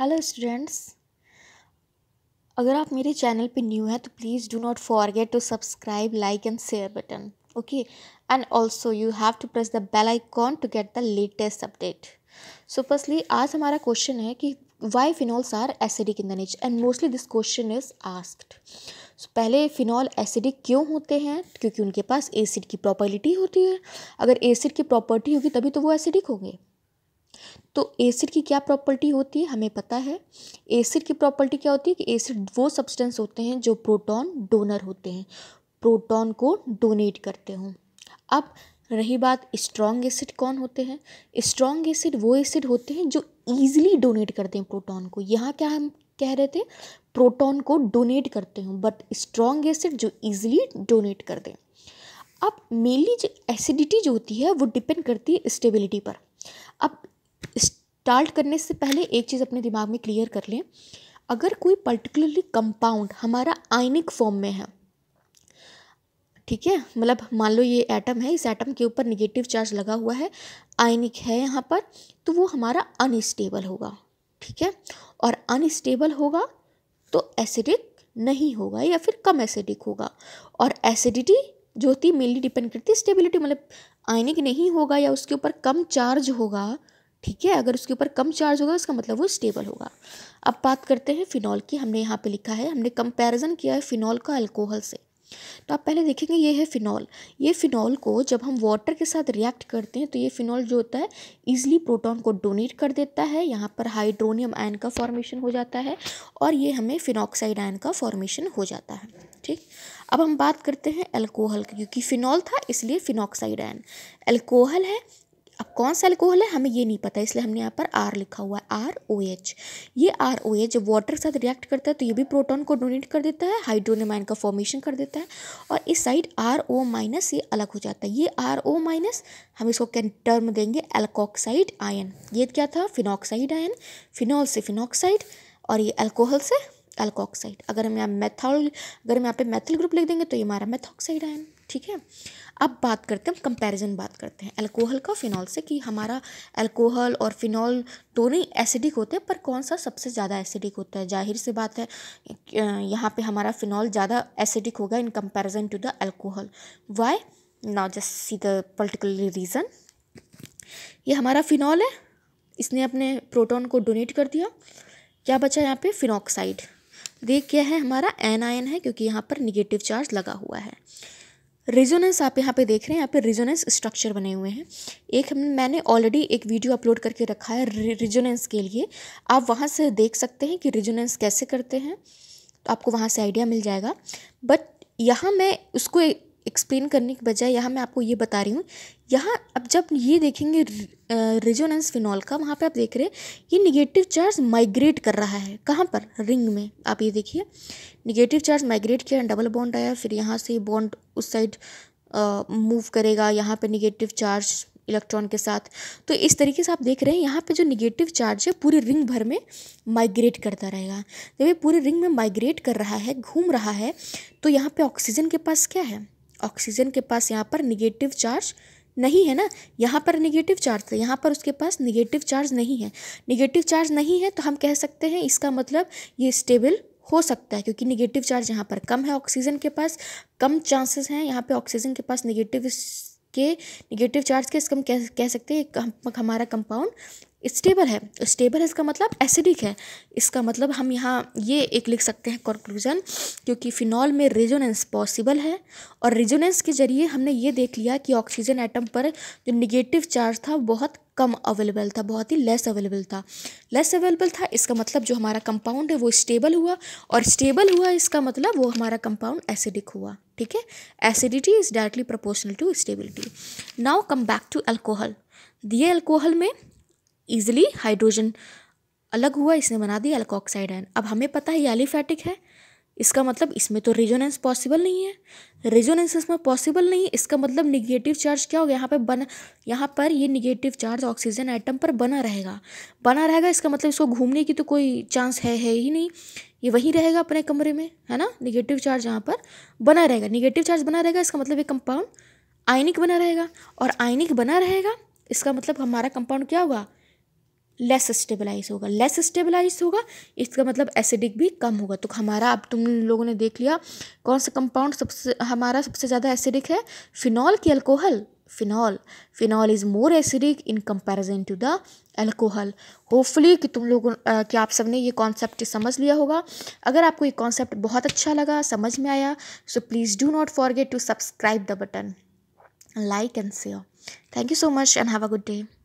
hello students अगर आप मेरे चैनल पे न्यू हैं तो please do not forget to subscribe like and share button okay and also you have to press the bell icon to get the latest update so firstly आज हमारा question है कि why phenols are acidic in the nature and mostly this question is asked so पहले phenol acidic क्यों होते हैं क्योंकि उनके पास एसिड की प्रॉपर्टी होती है अगर एसिड की प्रॉपर्टी होगी तभी तो वो एसिडिक होंगे तो एसिड की क्या प्रॉपर्टी होती है हमें पता है एसिड की प्रॉपर्टी क्या होती है कि एसिड वो सब्सटेंस होते हैं जो प्रोटॉन डोनर होते हैं प्रोटॉन को डोनेट करते हों अब रही बात स्ट्रॉन्ग एसिड कौन होते हैं स्ट्रॉन्ग एसिड वो एसिड होते हैं जो ईजिली डोनेट करते हैं प्रोटॉन को यहाँ क्या हम कह रहे थे प्रोटॉन को डोनेट करते हों बट स्ट्रॉन्ग एसिड जो ईजिली डोनेट कर दें अब मेनली जो एसिडिटी जो होती है वो डिपेंड करती है स्टेबिलिटी पर अब स्टार्ट करने से पहले एक चीज़ अपने दिमाग में क्लियर कर लें अगर कोई पर्टिकुलरली कंपाउंड हमारा आयनिक फॉर्म में है ठीक है मतलब मान लो ये एटम है इस एटम के ऊपर निगेटिव चार्ज लगा हुआ है आयनिक है यहाँ पर तो वो हमारा अनस्टेबल होगा ठीक है और अनस्टेबल होगा तो एसिडिक नहीं होगा या फिर कम एसिडिक होगा और एसिडिटी जो होती है मेनली डिपेंड करती है स्टेबिलिटी मतलब आयनिक नहीं होगा या उसके ऊपर कम चार्ज होगा ठीक है अगर उसके ऊपर कम चार्ज होगा उसका मतलब वो स्टेबल होगा अब बात करते हैं फिनॉल की हमने यहाँ पे लिखा है हमने कंपैरिजन किया है फिनॉल का अल्कोहल से तो आप पहले देखेंगे ये है फिनॉल ये फिनॉल को जब हम वाटर के साथ रिएक्ट करते हैं तो ये फिनॉल जो होता है ईजिली प्रोटॉन को डोनेट कर देता है यहाँ पर हाइड्रोनियम आयन का फॉर्मेशन हो जाता है और ये हमें फिनॉक्साइड आयन का फॉर्मेशन हो जाता है ठीक अब हम बात करते हैं एल्कोहल की क्योंकि फिनॉल था इसलिए फिनॉक्साइड आयन एल्कोहल है अब कौन सा अल्कोहल है हमें ये नहीं पता इसलिए हमने यहाँ पर आर लिखा हुआ है आर ओ एच ये आर ओ एच जब वाटर के साथ रिएक्ट करता है तो ये भी प्रोटॉन को डोनेट कर देता है हाइड्रोनेमाइन का फॉर्मेशन कर देता है और इस साइड आर ओ माइनस ये अलग हो जाता है ये आर ओ माइनस हम इसको क्या टर्म देंगे एल्कोक्साइड आयन ये क्या था फिनॉक्साइड आयन फिनॉल से फिनॉक्साइड और ये अल्कोहल से एल्कोक्साइड अगर हम यहाँ मेथॉल अगर हम यहाँ पे मेथल ग्रुप लिख देंगे तो ये हमारा मेथॉक्साइड आयन ठीक है अब बात करते हैं हम कंपेरिजन बात करते हैं अल्कोहल का फ़िनॉल से कि हमारा अल्कोहल और फिनॉल दोनों ही एसिडिक होते हैं पर कौन सा सबसे ज़्यादा एसिडिक होता है जाहिर सी बात है यहाँ पे हमारा फ़िनॉल ज़्यादा एसिडिक होगा in comparison to the alcohol why now just see the particular reason ये हमारा फिनॉल है इसने अपने प्रोटोन को डोनेट कर दिया क्या बचा यहाँ पे फिनॉक्साइड देख क्या है हमारा एन आयन है क्योंकि यहाँ पर निगेटिव चार्ज लगा हुआ है रिजोनेंस आप यहाँ पे देख रहे हैं यहाँ पे रिजोनेंस स्ट्रक्चर बने हुए हैं एक मैंने ऑलरेडी एक वीडियो अपलोड करके रखा है रिजोनेंस के लिए आप वहाँ से देख सकते हैं कि रिजोनेंस कैसे करते हैं तो आपको वहाँ से आइडिया मिल जाएगा बट यहाँ मैं उसको एक्सप्लेन करने के बजाय यहाँ मैं आपको ये बता रही हूँ यहाँ अब जब ये देखेंगे रिजोनेंस फिनॉल का वहाँ पे आप देख रहे हैं ये निगेटिव चार्ज माइग्रेट कर रहा है कहाँ पर रिंग में आप ये देखिए निगेटिव चार्ज माइग्रेट किया डबल बॉन्ड आया फिर यहाँ से बॉन्ड उस साइड मूव करेगा यहाँ पर निगेटिव चार्ज इलेक्ट्रॉन के साथ तो इस तरीके से आप देख रहे हैं यहाँ पे जो निगेटिव चार्ज है पूरे रिंग भर में माइग्रेट करता रहेगा जब ये पूरे रिंग में माइग्रेट कर रहा है घूम रहा है तो यहाँ पे ऑक्सीजन के पास क्या है ऑक्सीजन के पास यहाँ पर निगेटिव चार्ज नहीं है ना यहाँ पर निगेटिव चार्ज था यहाँ पर उसके पास निगेटिव चार्ज नहीं है निगेटिव चार्ज नहीं है तो हम कह सकते हैं इसका मतलब ये स्टेबल हो सकता है क्योंकि निगेटिव चार्ज यहाँ पर कम है ऑक्सीजन के पास कम चांसेस हैं यहाँ पे ऑक्सीजन के पास निगेटिव के निगेटिव चार्ज के इसका हम कह कह सकते हैं हमारा कंपाउंड स्टेबल है स्टेबल है इसका मतलब एसिडिक है इसका मतलब हम यहाँ ये एक लिख सकते हैं कंक्लूजन क्योंकि फिनॉल में रेजोनेंस पॉसिबल है और रेजोनेंस के जरिए हमने ये देख लिया कि ऑक्सीजन एटम पर जो निगेटिव चार्ज था बहुत कम अवेलेबल था बहुत ही लेस अवेलेबल था लेस अवेलेबल था इसका मतलब जो हमारा कंपाउंड है वो स्टेबल हुआ और स्टेबल हुआ इसका मतलब वो हमारा कंपाउंड एसिडिक हुआ ठीक है acidity is directly proportional to stability now come back to alcohol दिए अल्कोहल में ईजिली हाइड्रोजन अलग हुआ इसने बना दिया अल्कोक्साइड एन अब हमें पता है ये एलिफैटिक है इसका मतलब इसमें तो रिजोनेंस पॉसिबल नहीं है रिजोनेंस इसमें पॉसिबल नहीं है इसका मतलब निगेटिव चार्ज क्या होगा यहाँ पर बना यहाँ पर ये निगेटिव चार्ज ऑक्सीजन आइटम पर बना रहेगा बना रहेगा इसका मतलब इसको घूमने की तो कोई चांस है है ही नहीं ये वहीं रहेगा अपने कमरे में है ना निगेटिव चार्ज यहाँ पर बना रहेगा निगेटिव चार्ज बना रहेगा इसका मतलब ये कंपाउंड आयनिक बना रहेगा और आयनिक बना रहेगा इसका मतलब हमारा कंपाउंड क्या होगा लेस स्टेबलाइज होगा लेस स्टेबलाइज होगा इसका मतलब एसिडिक भी कम होगा तो हमारा अब तुम लोगों ने देख लिया कौन सा कंपाउंड सबसे हमारा सबसे ज़्यादा एसिडिक है फिनॉल की alcohol phenol phenol is more acidic in comparison to the alcohol hopefully कि तुम लोगों कि आप सब ने ये कॉन्सेप्ट समझ लिया होगा अगर आपको ये कॉन्सेप्ट बहुत अच्छा लगा समझ में आया so please do not forget to subscribe the button like and share thank you so much and have a good day